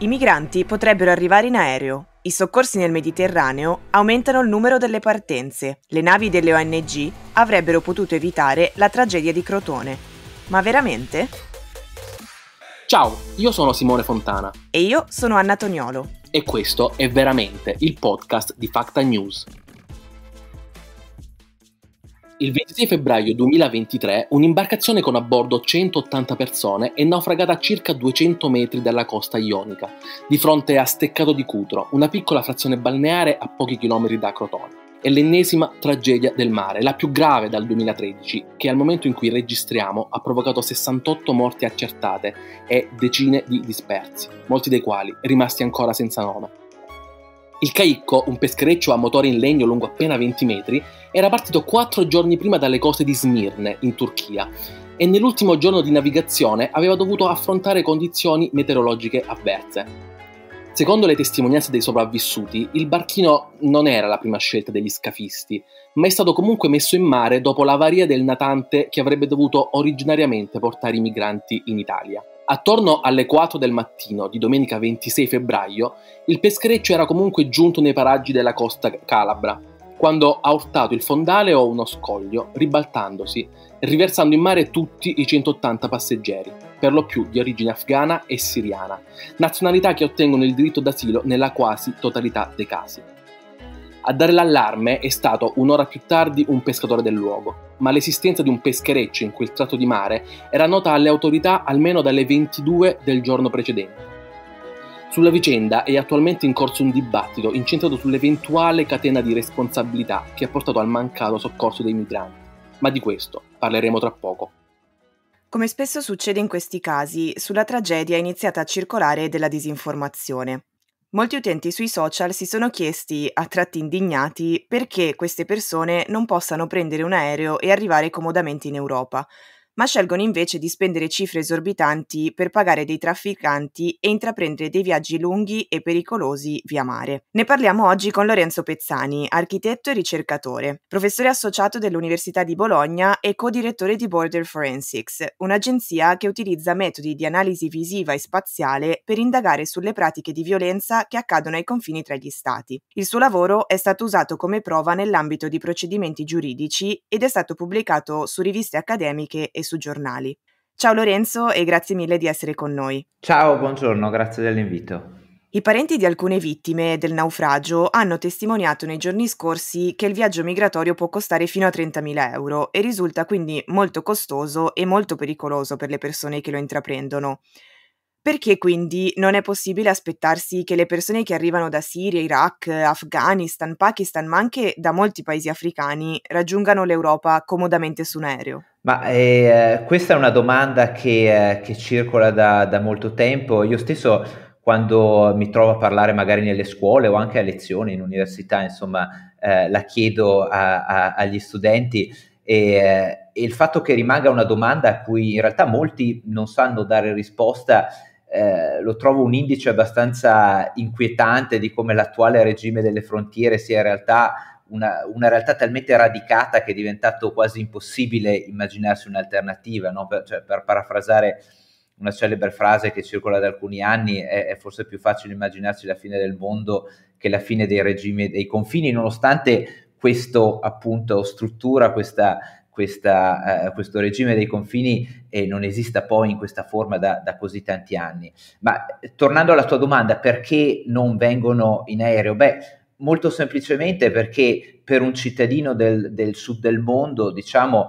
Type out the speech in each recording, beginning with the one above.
I migranti potrebbero arrivare in aereo. I soccorsi nel Mediterraneo aumentano il numero delle partenze. Le navi delle ONG avrebbero potuto evitare la tragedia di Crotone. Ma veramente? Ciao, io sono Simone Fontana. E io sono Anna Toniolo. E questo è veramente il podcast di Facta News. Il 26 febbraio 2023 un'imbarcazione con a bordo 180 persone è naufragata a circa 200 metri dalla costa ionica, di fronte a Steccato di Cutro, una piccola frazione balneare a pochi chilometri da Crotone. È l'ennesima tragedia del mare, la più grave dal 2013, che al momento in cui registriamo ha provocato 68 morti accertate e decine di dispersi, molti dei quali rimasti ancora senza nome. Il Caicco, un peschereccio a motore in legno lungo appena 20 metri, era partito quattro giorni prima dalle coste di Smirne, in Turchia, e nell'ultimo giorno di navigazione aveva dovuto affrontare condizioni meteorologiche avverse. Secondo le testimonianze dei sopravvissuti, il barchino non era la prima scelta degli scafisti, ma è stato comunque messo in mare dopo l'avaria del natante che avrebbe dovuto originariamente portare i migranti in Italia. Attorno alle 4 del mattino di domenica 26 febbraio, il peschereccio era comunque giunto nei paraggi della costa calabra, quando ha urtato il fondale o uno scoglio, ribaltandosi riversando in mare tutti i 180 passeggeri, per lo più di origine afghana e siriana, nazionalità che ottengono il diritto d'asilo nella quasi totalità dei casi. A dare l'allarme è stato un'ora più tardi un pescatore del luogo, ma l'esistenza di un peschereccio in quel tratto di mare era nota alle autorità almeno dalle 22 del giorno precedente. Sulla vicenda è attualmente in corso un dibattito incentrato sull'eventuale catena di responsabilità che ha portato al mancato soccorso dei migranti, ma di questo parleremo tra poco. Come spesso succede in questi casi, sulla tragedia è iniziata a circolare della disinformazione. Molti utenti sui social si sono chiesti, a tratti indignati, perché queste persone non possano prendere un aereo e arrivare comodamente in Europa ma scelgono invece di spendere cifre esorbitanti per pagare dei trafficanti e intraprendere dei viaggi lunghi e pericolosi via mare. Ne parliamo oggi con Lorenzo Pezzani, architetto e ricercatore, professore associato dell'Università di Bologna e co-direttore di Border Forensics, un'agenzia che utilizza metodi di analisi visiva e spaziale per indagare sulle pratiche di violenza che accadono ai confini tra gli stati. Il suo lavoro è stato usato come prova nell'ambito di procedimenti giuridici ed è stato pubblicato su riviste accademiche e su giornali. Ciao Lorenzo e grazie mille di essere con noi. Ciao, buongiorno, grazie dell'invito. I parenti di alcune vittime del naufragio hanno testimoniato nei giorni scorsi che il viaggio migratorio può costare fino a 30.000 euro e risulta quindi molto costoso e molto pericoloso per le persone che lo intraprendono. Perché quindi non è possibile aspettarsi che le persone che arrivano da Siria, Iraq, Afghanistan, Pakistan, ma anche da molti paesi africani raggiungano l'Europa comodamente su un aereo? Ma eh, questa è una domanda che, eh, che circola da, da, molto tempo. Io stesso, quando mi trovo a parlare magari nelle scuole o anche a lezioni in università, insomma, eh, la chiedo a, a, agli studenti e, e, eh, il fatto che rimanga una domanda a cui in realtà molti non sanno dare risposta. Eh, lo trovo un indice abbastanza inquietante di come l'attuale regime delle frontiere sia in realtà una, una, realtà talmente radicata che è diventato quasi impossibile immaginarsi un'alternativa, no? per, cioè, per, parafrasare una celebre frase che circola da alcuni anni, è, è, forse più facile immaginarsi la fine del mondo che la fine dei regimi e dei confini, nonostante questo appunto struttura, questa, questa, eh, questo regime dei confini eh, non esista poi in questa forma da, da, così tanti anni. Ma eh, tornando alla tua domanda, perché non vengono in aereo? Beh, molto semplicemente perché per un cittadino del, del sud del mondo, diciamo,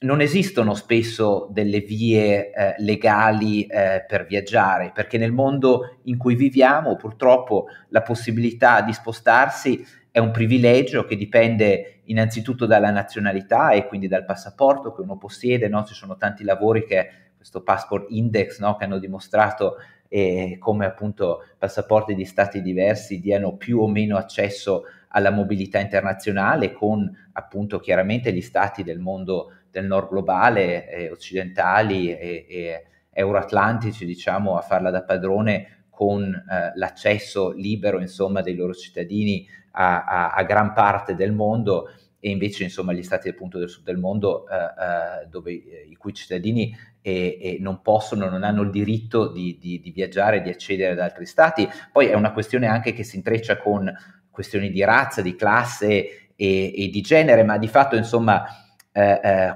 non esistono spesso delle vie eh, legali eh, per viaggiare, perché nel mondo in cui viviamo purtroppo la possibilità di spostarsi è un privilegio che dipende innanzitutto dalla nazionalità e quindi dal passaporto che uno possiede, no? ci sono tanti lavori che questo passport index no? che hanno dimostrato e come appunto passaporti di stati diversi diano più o meno accesso alla mobilità internazionale con appunto chiaramente gli stati del mondo del nord globale, eh, occidentali e, e, euroatlantici diciamo a farla da padrone con eh, l'accesso libero insomma dei loro cittadini a, a, a gran parte del mondo e invece insomma gli stati appunto del sud del mondo eh, eh, dove, eh, i cui cittadini e, e, non possono, non hanno il diritto di, di, di viaggiare, di accedere ad altri stati. Poi è una questione anche che si intreccia con questioni di razza, di classe e, e di genere, ma di fatto insomma eh, eh,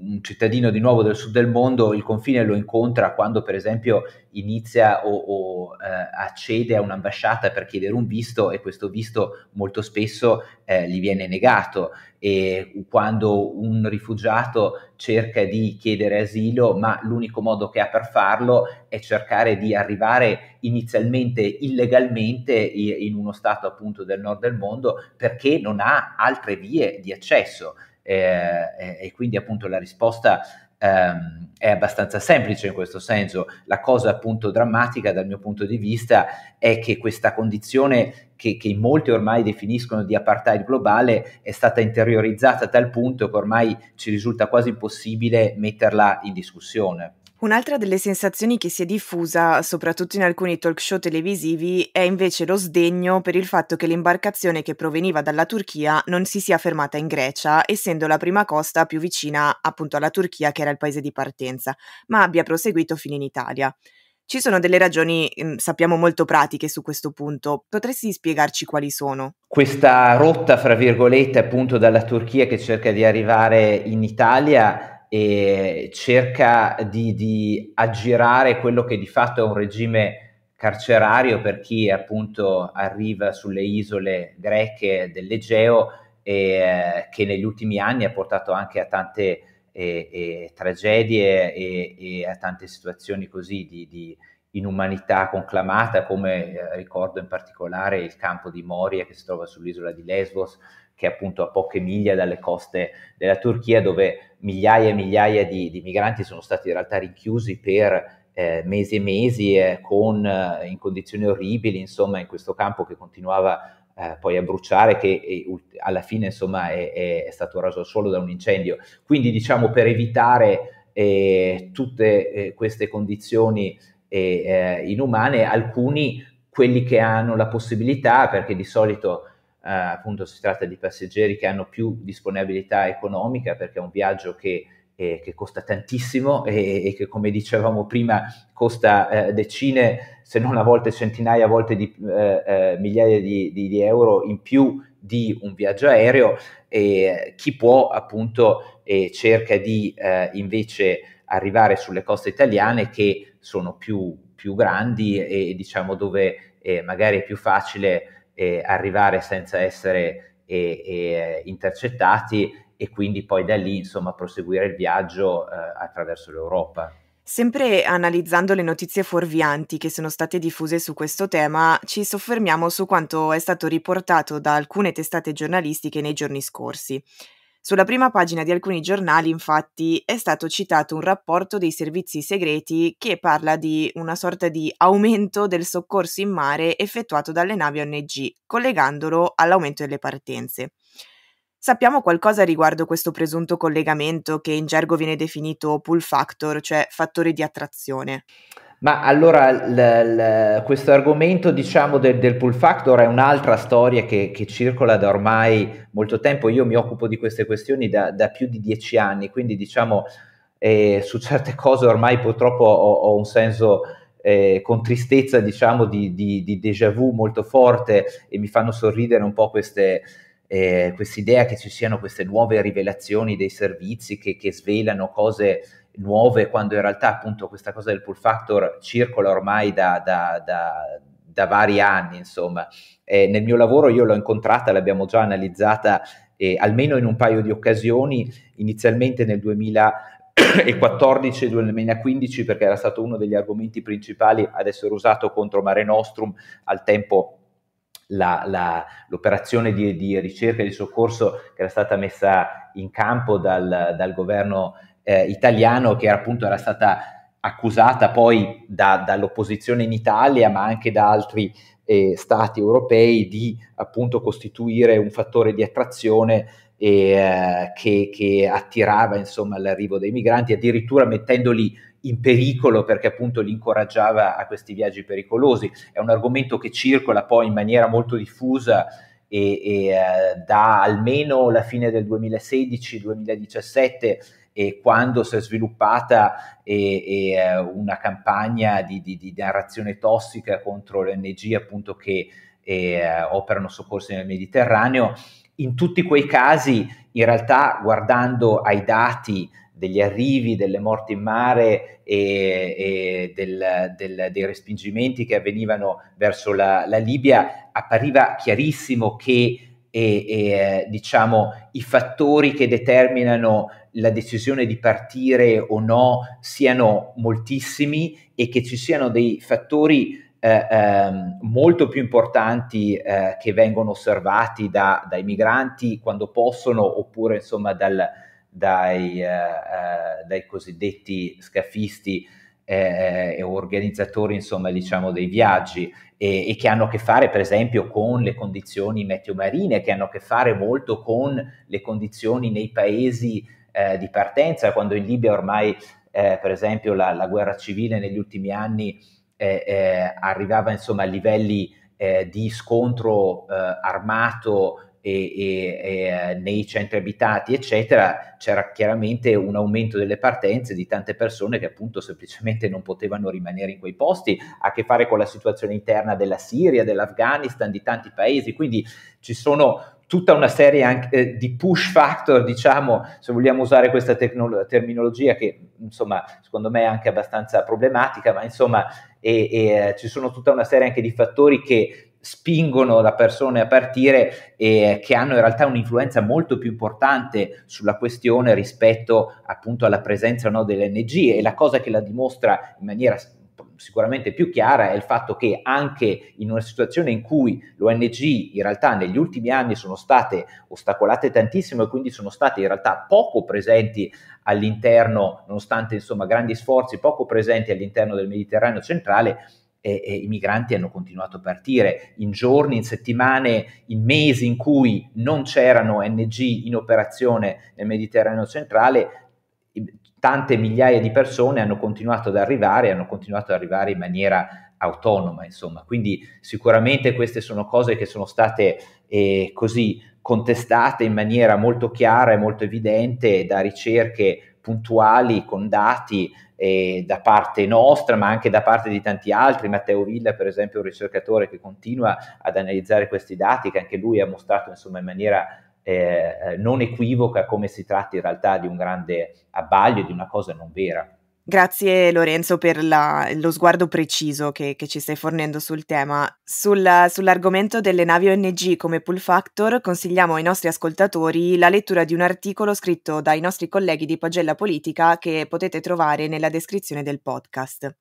un, cittadino di nuovo del sud del mondo il confine lo incontra quando per esempio inizia o, o eh, accede a un'ambasciata per chiedere un visto e questo visto molto spesso eh, gli viene negato e quando un rifugiato cerca di chiedere asilo ma l'unico modo che ha per farlo è cercare di arrivare inizialmente illegalmente in uno stato appunto del nord del mondo perché non ha altre vie di accesso eh, e quindi appunto la risposta ehm, è abbastanza semplice in questo senso. La cosa appunto drammatica dal mio punto di vista è che questa condizione che, che in molti ormai definiscono di apartheid globale è stata interiorizzata a tal punto che ormai ci risulta quasi impossibile metterla in discussione. Un'altra delle sensazioni che si è diffusa, soprattutto in alcuni talk show televisivi, è invece lo sdegno per il fatto che l'imbarcazione che proveniva dalla Turchia non si sia fermata in Grecia, essendo la prima costa più vicina appunto alla Turchia, che era il paese di partenza, ma abbia proseguito fino in Italia. Ci sono delle ragioni, mm, sappiamo, molto pratiche su questo punto. Potresti spiegarci quali sono? Questa rotta, fra virgolette, appunto dalla Turchia che cerca di arrivare in Italia e cerca di, di, aggirare quello che di fatto è un regime carcerario per chi appunto arriva sulle isole greche dell'Egeo eh, che negli ultimi anni ha portato anche a tante eh, eh, tragedie e, a tante situazioni così di, di inumanità conclamata, come eh, ricordo in particolare il campo di Moria che si trova sull'isola di Lesbos, che è appunto a poche miglia dalle coste della Turchia, dove migliaia e migliaia di, di migranti sono stati in realtà rinchiusi per eh, mesi e mesi eh, con, eh, in condizioni orribili, insomma, in questo campo che continuava eh, poi a bruciare, che e, alla fine, insomma, è, è, stato raso al suolo da un incendio. Quindi, diciamo, per evitare eh, tutte eh, queste condizioni inumane, alcuni, quelli che hanno la possibilità, perché di solito eh, appunto si tratta di passeggeri che hanno più disponibilità economica perché è un viaggio che, eh, che costa tantissimo e, e, che come dicevamo prima costa eh, decine se non a volte centinaia, a volte di, eh, eh, migliaia di, di, di, euro in più di un viaggio aereo e chi può appunto cerca di eh, invece arrivare sulle coste italiane che sono più, più grandi e diciamo dove magari è più facile eh, arrivare senza essere eh, intercettati e quindi poi da lì insomma proseguire il viaggio eh, attraverso l'Europa. Sempre analizzando le notizie fuorvianti che sono state diffuse su questo tema, ci soffermiamo su quanto è stato riportato da alcune testate giornalistiche nei giorni scorsi. Sulla prima pagina di alcuni giornali, infatti, è stato citato un rapporto dei servizi segreti che parla di una sorta di aumento del soccorso in mare effettuato dalle navi ONG, collegandolo all'aumento delle partenze. Sappiamo qualcosa riguardo questo presunto collegamento che in gergo viene definito pull factor, cioè fattore di attrazione? Ma allora l, l, questo argomento diciamo, del, del, pull factor è un'altra storia che, che, circola da ormai molto tempo. Io mi occupo di queste questioni da, da più di dieci anni, quindi diciamo eh, su certe cose ormai purtroppo ho, ho un senso eh, con tristezza diciamo, di, di, di, déjà vu molto forte e mi fanno sorridere un po' queste, eh, idea che ci siano queste nuove rivelazioni dei servizi che, che svelano cose nuove quando in realtà appunto questa cosa del pull factor circola ormai da, da, da, da vari anni insomma eh, nel mio lavoro io l'ho incontrata l'abbiamo già analizzata eh, almeno in un paio di occasioni inizialmente nel 2014 2015 perché era stato uno degli argomenti principali ad essere usato contro Mare Nostrum al tempo la, la, l'operazione di, di, ricerca e di soccorso che era stata messa in campo dal, dal governo eh, italiano che appunto era stata accusata poi da, dall'opposizione in Italia ma anche da altri eh, stati europei di appunto costituire un fattore di attrazione e, eh, che, che, attirava insomma l'arrivo dei migranti, addirittura mettendoli in pericolo perché appunto li incoraggiava a questi viaggi pericolosi. È un argomento che circola poi in maniera molto diffusa e, e eh, da almeno la fine del 2016-2017 e quando si è sviluppata e, e eh, una campagna di, di, di, narrazione tossica contro le ONG appunto che eh, operano soccorsi nel Mediterraneo, in tutti quei casi in realtà guardando ai dati degli arrivi, delle morti in mare e, e del, del, dei respingimenti che avvenivano verso la, la Libia, appariva chiarissimo che e, e eh, diciamo i fattori che determinano la decisione di partire o no siano moltissimi e che ci siano dei fattori eh, ehm, molto più importanti eh, che vengono osservati da, dai migranti quando possono oppure insomma dal, dai, eh, eh dai, cosiddetti scafisti eh, e organizzatori insomma diciamo dei viaggi e, e, che hanno a che fare per esempio con le condizioni meteomarine, che hanno a che fare molto con le condizioni nei paesi eh, di partenza, quando in Libia ormai eh, per esempio la, la, guerra civile negli ultimi anni eh, eh arrivava insomma a livelli eh, di scontro eh, armato e, e eh, nei centri abitati, eccetera, c'era chiaramente un aumento delle partenze di tante persone che appunto semplicemente non potevano rimanere in quei posti, ha a che fare con la situazione interna della Siria, dell'Afghanistan, di tanti paesi, quindi ci sono tutta una serie anche, eh, di push factor, diciamo, se vogliamo usare questa tecno- terminologia che insomma secondo me è anche abbastanza problematica, ma insomma e, e, eh, ci sono tutta una serie anche di fattori che spingono da persone a partire e che hanno in realtà un'influenza molto più importante sulla questione rispetto appunto alla presenza o no dell'NG e la cosa che la dimostra in maniera sicuramente più chiara è il fatto che anche in una situazione in cui l'ONG in realtà negli ultimi anni sono state ostacolate tantissimo e quindi sono state in realtà poco presenti all'interno, nonostante insomma grandi sforzi, poco presenti all'interno del Mediterraneo centrale, e, e i migranti hanno continuato a partire in giorni, in settimane, in mesi in cui non c'erano NG in operazione nel Mediterraneo centrale, tante migliaia di persone hanno continuato ad arrivare, hanno continuato ad arrivare in maniera autonoma, insomma. Quindi sicuramente queste sono cose che sono state eh, così contestate in maniera molto chiara e molto evidente da ricerche puntuali con dati eh, da parte nostra, ma anche da parte di tanti altri. Matteo Villa, per esempio, è un ricercatore che continua ad analizzare questi dati, che anche lui ha mostrato insomma, in maniera eh, eh non equivoca come si tratti in realtà di un grande abbaglio, di una cosa non vera. Grazie Lorenzo per la, lo sguardo preciso che, che, ci stai fornendo sul tema. Sul, sull'argomento delle navi ONG come pull factor consigliamo ai nostri ascoltatori la lettura di un articolo scritto dai nostri colleghi di Pagella Politica che potete trovare nella descrizione del podcast.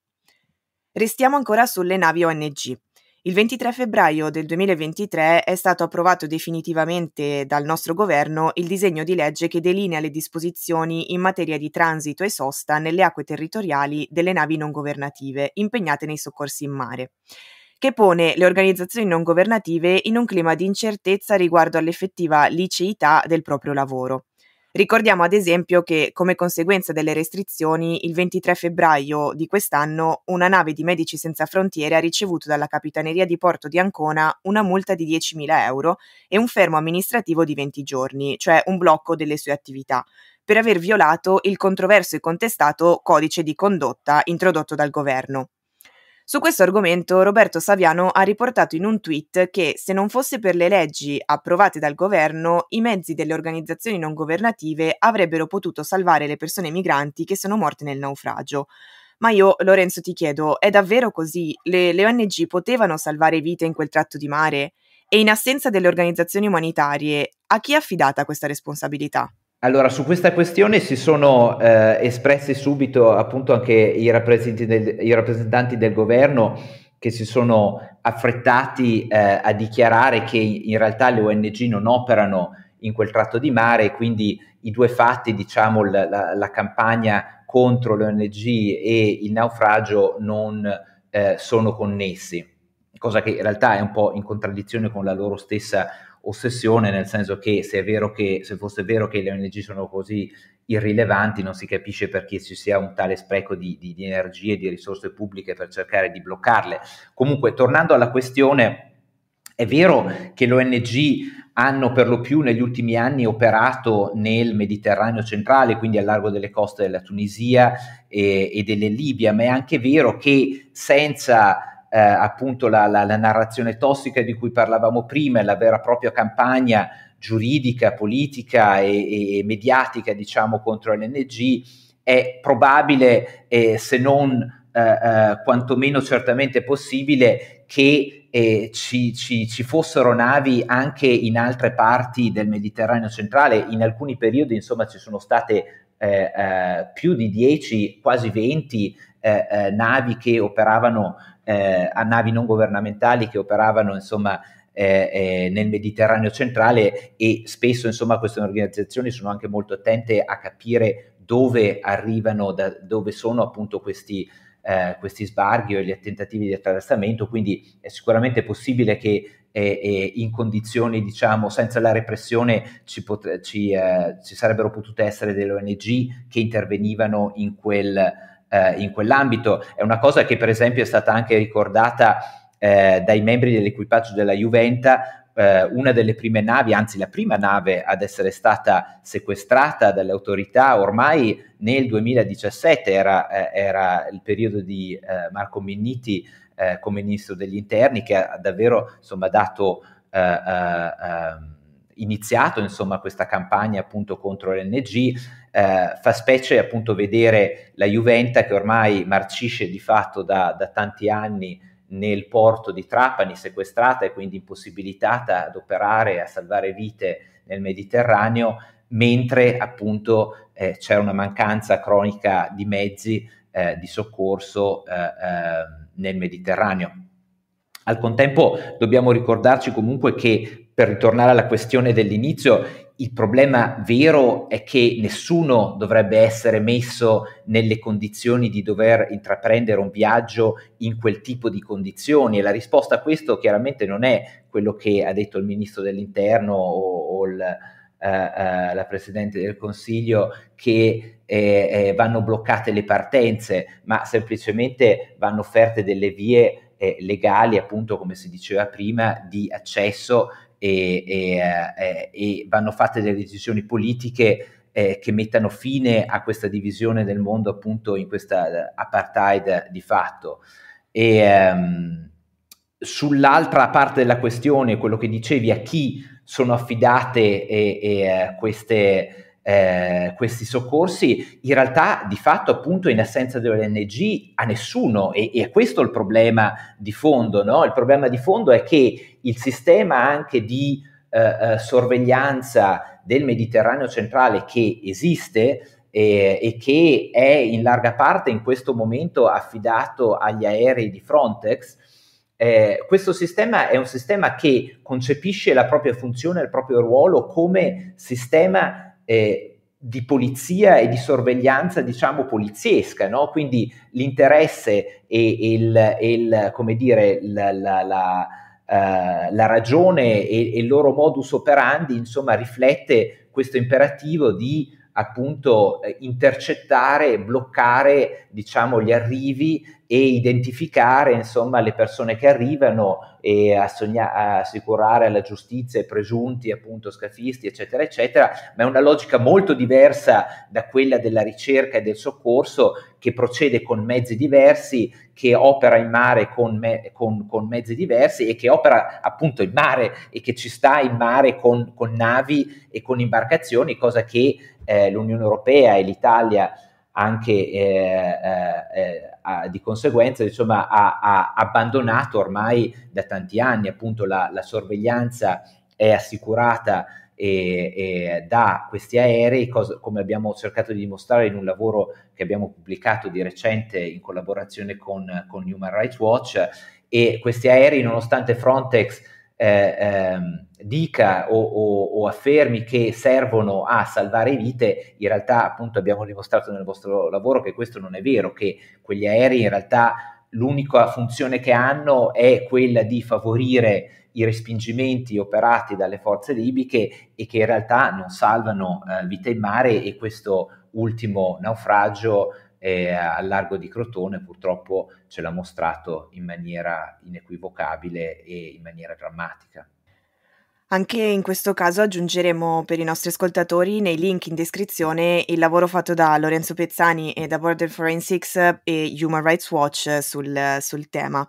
Restiamo ancora sulle navi ONG. Il 23 febbraio del 2023 è stato approvato definitivamente dal nostro governo il disegno di legge che delinea le disposizioni in materia di transito e sosta nelle acque territoriali delle navi non governative impegnate nei soccorsi in mare che pone le organizzazioni non governative in un clima di incertezza riguardo all'effettiva liceità del proprio lavoro. Ricordiamo ad esempio che come conseguenza delle restrizioni il 23 febbraio di quest'anno una nave di Medici Senza Frontiere ha ricevuto dalla Capitaneria di Porto di Ancona una multa di 10.000 euro e un fermo amministrativo di 20 giorni, cioè un blocco delle sue attività, per aver violato il controverso e contestato codice di condotta introdotto dal governo. Su questo argomento Roberto Saviano ha riportato in un tweet che se non fosse per le leggi approvate dal governo, i mezzi delle organizzazioni non governative avrebbero potuto salvare le persone migranti che sono morte nel naufragio. Ma io, Lorenzo, ti chiedo, è davvero così? Le, le ONG potevano salvare vite in quel tratto di mare? E in assenza delle organizzazioni umanitarie, a chi è affidata questa responsabilità? Allora, su questa questione si sono eh, espressi subito appunto anche i rappresentanti del, i rappresentanti del governo che si sono affrettati eh, a dichiarare che in realtà le ONG non operano in quel tratto di mare e quindi i due fatti, diciamo la, la, la campagna contro le ONG e il naufragio non eh, sono connessi, cosa che in realtà è un po' in contraddizione con la loro stessa ossessione, nel senso che se, che se, fosse vero che le ONG sono così irrilevanti, non si capisce perché ci sia un tale spreco di, di, di energie e di risorse pubbliche per cercare di bloccarle. Comunque, tornando alla questione, è vero che le ONG hanno per lo più negli ultimi anni operato nel Mediterraneo centrale, quindi a largo delle coste della Tunisia e, e della Libia, ma è anche vero che senza eh, appunto la, la, la narrazione tossica di cui parlavamo prima, la vera e propria campagna giuridica, politica e, e, mediatica diciamo contro l'NG, è probabile, eh, se non eh, eh, quantomeno certamente possibile, che eh, ci, ci, ci, fossero navi anche in altre parti del Mediterraneo centrale. In alcuni periodi, insomma, ci sono state eh, eh, più di 10, quasi 20 eh, eh, navi che operavano, eh, a navi non governamentali che operavano insomma eh, eh, nel Mediterraneo centrale e spesso insomma queste organizzazioni sono anche molto attente a capire dove arrivano, da, dove sono appunto questi, eh, questi sbarghi o gli tentativi di attraversamento, quindi è sicuramente possibile che eh, in condizioni diciamo senza la repressione ci, pot- ci, ci sarebbero potute essere delle ONG che intervenivano in quel eh, in quell'ambito. È una cosa che per esempio è stata anche ricordata eh, dai membri dell'equipaggio della Juventa eh, una delle prime navi, anzi la prima nave ad essere stata sequestrata dalle autorità ormai nel 2017, era, eh, era il periodo di eh, Marco Minniti eh, come ministro degli interni che ha davvero insomma, dato... Eh, eh ehm, iniziato insomma questa campagna appunto contro l'NG, eh, fa specie appunto vedere la Juventa che ormai marcisce di fatto da, da tanti anni nel porto di Trapani, sequestrata e quindi impossibilitata ad operare e a salvare vite nel Mediterraneo, mentre appunto eh, c'è una mancanza cronica di mezzi eh, di soccorso eh, ehm, nel Mediterraneo. Al contempo dobbiamo ricordarci comunque che per ritornare alla questione dell'inizio, il problema vero è che nessuno dovrebbe essere messo nelle condizioni di dover intraprendere un viaggio in quel tipo di condizioni e la risposta a questo chiaramente non è quello che ha detto il ministro dell'interno o, o il, eh, eh, la Presidente del Consiglio che eh, eh vanno bloccate le partenze, ma semplicemente vanno offerte delle vie eh, legali, appunto come si diceva prima, di accesso e, e, eh, eh, e vanno fatte delle decisioni politiche eh, che mettano fine a questa divisione del mondo appunto in questa eh, apartheid di fatto. E, ehm, sull'altra parte della questione, quello che dicevi, a chi sono affidate e, e eh, queste, eh, questi soccorsi, in realtà di fatto appunto in assenza dell'ONG a nessuno e, e questo è il problema di fondo, no? il problema di fondo è che il sistema anche di eh, eh, sorveglianza del Mediterraneo centrale che esiste eh, e che è in larga parte in questo momento affidato agli aerei di Frontex, eh, questo sistema è un sistema che concepisce la propria funzione, il proprio ruolo come sistema eh, di polizia e di sorveglianza, diciamo, poliziesca, no? Quindi l'interesse e, il, il come dire, la, la, la eh, la ragione e, e, il loro modus operandi, insomma, riflette questo imperativo di appunto eh, intercettare, bloccare diciamo, gli arrivi e identificare insomma, le persone che arrivano e assogna- assicurare alla giustizia i presunti appunto, scafisti, eccetera, eccetera, ma è una logica molto diversa da quella della ricerca e del soccorso che procede con mezzi diversi, che opera in mare con, me- con, con mezzi diversi e che opera appunto in mare e che ci sta in mare con, con navi e con imbarcazioni, cosa che eh, l'Unione Europea e l'Italia anche eh, eh, eh, a, di conseguenza insomma, ha, ha, abbandonato ormai da tanti anni appunto la, la sorveglianza è assicurata e, e da questi aerei, cosa, come abbiamo cercato di dimostrare in un lavoro che abbiamo pubblicato di recente in collaborazione con, con Human Rights Watch, e questi aerei, nonostante Frontex eh, ehm, dica o, o, o, affermi che servono a salvare vite, in realtà appunto abbiamo dimostrato nel vostro lavoro che questo non è vero, che quegli aerei in realtà l'unica funzione che hanno è quella di favorire i respingimenti operati dalle forze libiche e che in realtà non salvano eh, vite in mare e questo ultimo naufragio eh, al largo di Crotone purtroppo ce l'ha mostrato in maniera inequivocabile e in maniera drammatica. Anche in questo caso aggiungeremo per i nostri ascoltatori nei link in descrizione il lavoro fatto da Lorenzo Pezzani e da Border Forensics e Human Rights Watch sul, sul tema.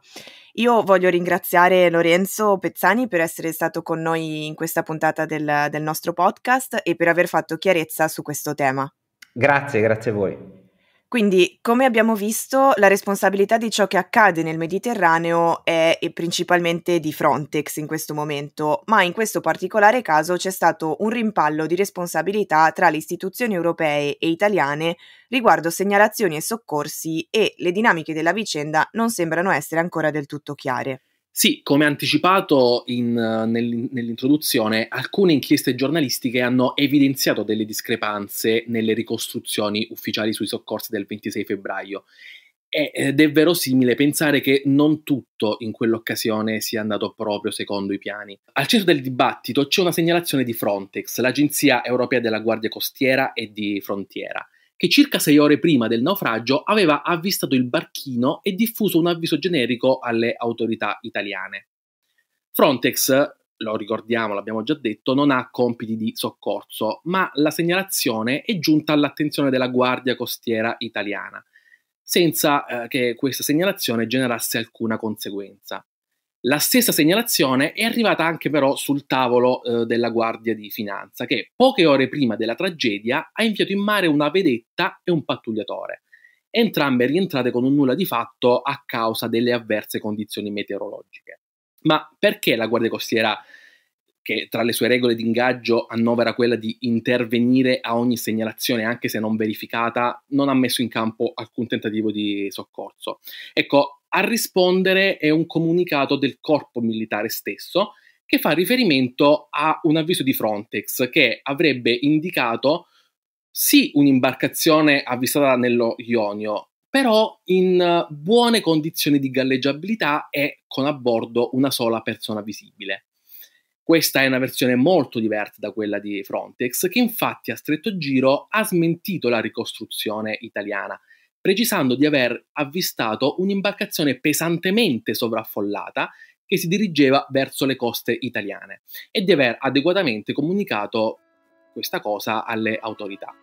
Io voglio ringraziare Lorenzo Pezzani per essere stato con noi in questa puntata del, del nostro podcast e per aver fatto chiarezza su questo tema. Grazie, grazie a voi. Quindi, come abbiamo visto, la responsabilità di ciò che accade nel Mediterraneo è principalmente di Frontex in questo momento, ma in questo particolare caso c'è stato un rimpallo di responsabilità tra le istituzioni europee e italiane riguardo segnalazioni e soccorsi e le dinamiche della vicenda non sembrano essere ancora del tutto chiare. Sì, come anticipato in, nel, nell'introduzione, alcune inchieste giornalistiche hanno evidenziato delle discrepanze nelle ricostruzioni ufficiali sui soccorsi del 26 febbraio ed è verosimile pensare che non tutto in quell'occasione sia andato proprio secondo i piani. Al centro del dibattito c'è una segnalazione di Frontex, l'agenzia europea della Guardia Costiera e di Frontiera, che circa sei ore prima del naufragio aveva avvistato il barchino e diffuso un avviso generico alle autorità italiane. Frontex, lo ricordiamo, l'abbiamo già detto, non ha compiti di soccorso, ma la segnalazione è giunta all'attenzione della Guardia Costiera italiana, senza eh, che questa segnalazione generasse alcuna conseguenza. La stessa segnalazione è arrivata anche però sul tavolo eh, della Guardia di Finanza, che poche ore prima della tragedia ha inviato in mare una vedetta e un pattugliatore, entrambe rientrate con un nulla di fatto a causa delle avverse condizioni meteorologiche. Ma perché la Guardia Costiera, che tra le sue regole di ingaggio annovera quella di intervenire a ogni segnalazione anche se non verificata, non ha messo in campo alcun tentativo di soccorso? Ecco, a rispondere è un comunicato del corpo militare stesso che fa riferimento a un avviso di Frontex che avrebbe indicato sì un'imbarcazione avvistata nello Ionio, però in buone condizioni di galleggiabilità e con a bordo una sola persona visibile. Questa è una versione molto diversa da quella di Frontex, che infatti a stretto giro ha smentito la ricostruzione italiana, precisando di aver avvistato un'imbarcazione pesantemente sovraffollata che si dirigeva verso le coste italiane e di aver adeguatamente comunicato questa cosa alle autorità.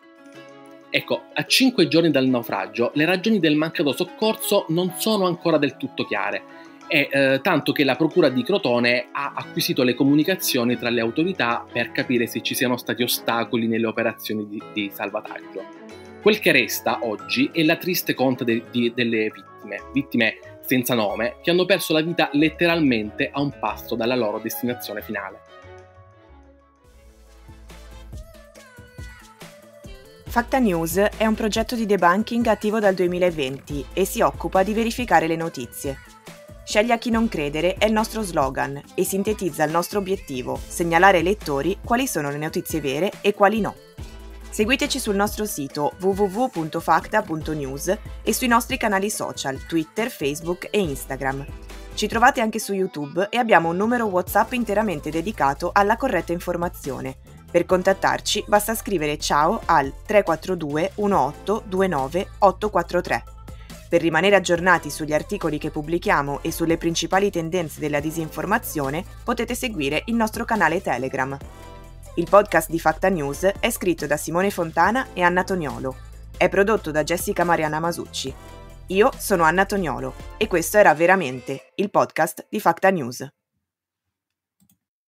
Ecco, a cinque giorni dal naufragio, le ragioni del mancato soccorso non sono ancora del tutto chiare, e, eh, tanto che la procura di Crotone ha acquisito le comunicazioni tra le autorità per capire se ci siano stati ostacoli nelle operazioni di, di salvataggio. Quel che resta oggi è la triste conta de- de- delle vittime, vittime senza nome, che hanno perso la vita letteralmente a un passo dalla loro destinazione finale. Facta News è un progetto di debunking attivo dal 2020 e si occupa di verificare le notizie. Scegli a chi non credere è il nostro slogan e sintetizza il nostro obiettivo, segnalare ai lettori quali sono le notizie vere e quali no. Seguiteci sul nostro sito www.facta.news e sui nostri canali social Twitter, Facebook e Instagram. Ci trovate anche su YouTube e abbiamo un numero WhatsApp interamente dedicato alla corretta informazione. Per contattarci basta scrivere ciao al 342 18 29 843. Per rimanere aggiornati sugli articoli che pubblichiamo e sulle principali tendenze della disinformazione potete seguire il nostro canale Telegram. Il podcast di Fatta News è scritto da Simone Fontana e Anna Toniolo. È prodotto da Jessica Mariana Masucci. Io sono Anna Toniolo e questo era Veramente, il podcast di Fatta News.